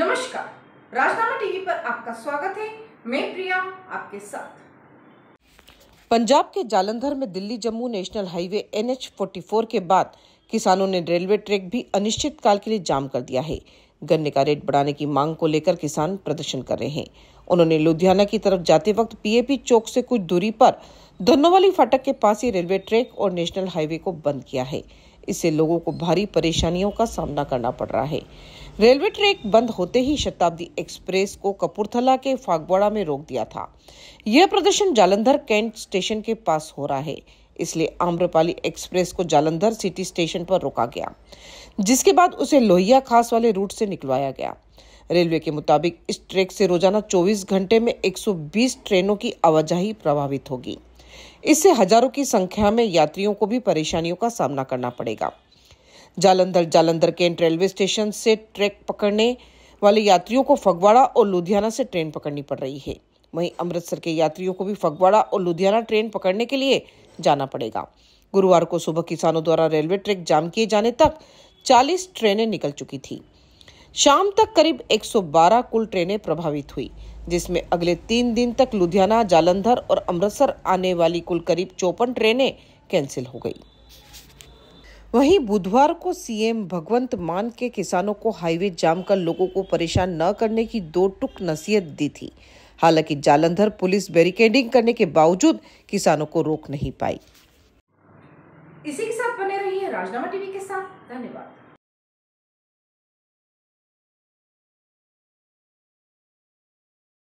नमस्कार राजनामा टीवी पर आपका स्वागत है मैं प्रिया आपके साथ पंजाब के जालंधर में Delhi Jammu national highway NH H के बाद किसानों ने रेलवे ट्रैक भी अनिश्चित काल के लिए जाम कर दिया है गन्ने का रेट बढ़ाने की मांग को लेकर किसान प्रदर्शन कर रहे हैं उन्होंने लुधियाना की तरफ जाते वक्त पीएपी चौक से कुछ दूरी पर धनोवाली फाटक के पास ही रेलवे ट्रैक और नेशनल हाईवे को बंद किया है इससे लोगों को भारी परेशानियों का सामना करना पड़ रहा है रेलवे ट्रैक बंद होते ही शताब्दी एक्सप्रेस को कपूरथला के फागवाड़ा में रोक दिया था यह प्रदर्शन जालंधर कैंट स्टेशन के पास हो रहा है इसलिए आम्रपाली एक्सप्रेस को जालंधर सिटी स्टेशन पर रोका गया जिसके बाद उसे लोहिया खास वाले रूट से निकलवाया गया रेलवे के मुताबिक इस ट्रैक से रोजाना 24 घंटे में 120 ट्रेनों की आवाजाही प्रभावित होगी इससे हजारों की संख्या में यात्रियों को भी परेशानियों का सामना करना पड़ेगा Jalandhar Jalandhar cantt railway station से ट्रैक पकड़ने वाले यात्रियों को फगवाड़ा और लुधियाना से ट्रेन पकड़नी पड़ रही है वहीं अमृतसर के यात्रियों को भी फगवाड़ा और लुधियाना ट्रेन पकड़ने के लिए जाना पड़ेगा गुरुवार को सुबह किसानों द्वारा रेलवे ट्रैक जाम किए जाने तक 40 ट्रेनें निकल चुकी थी शाम तक करीब 112 कुल ट्रेनें प्रभावित हुई जिसमें अगले तीन दिन तक लुधियाना जालंधर और अमृतसर आने वाली कुल करीब चौपन ट्रेनें कैंसिल हो गई वहीं बुधवार को सीएम भगवंत मान के किसानों को हाईवे जाम कर लोगों को परेशान न करने की दो टुक नसीहत दी थी हालांकि जालंधर पुलिस बैरिकेडिंग करने के बावजूद किसानों को रोक नहीं पाई इसी के साथ बने रहिए राजनामा टीवी के साथ धन्यवाद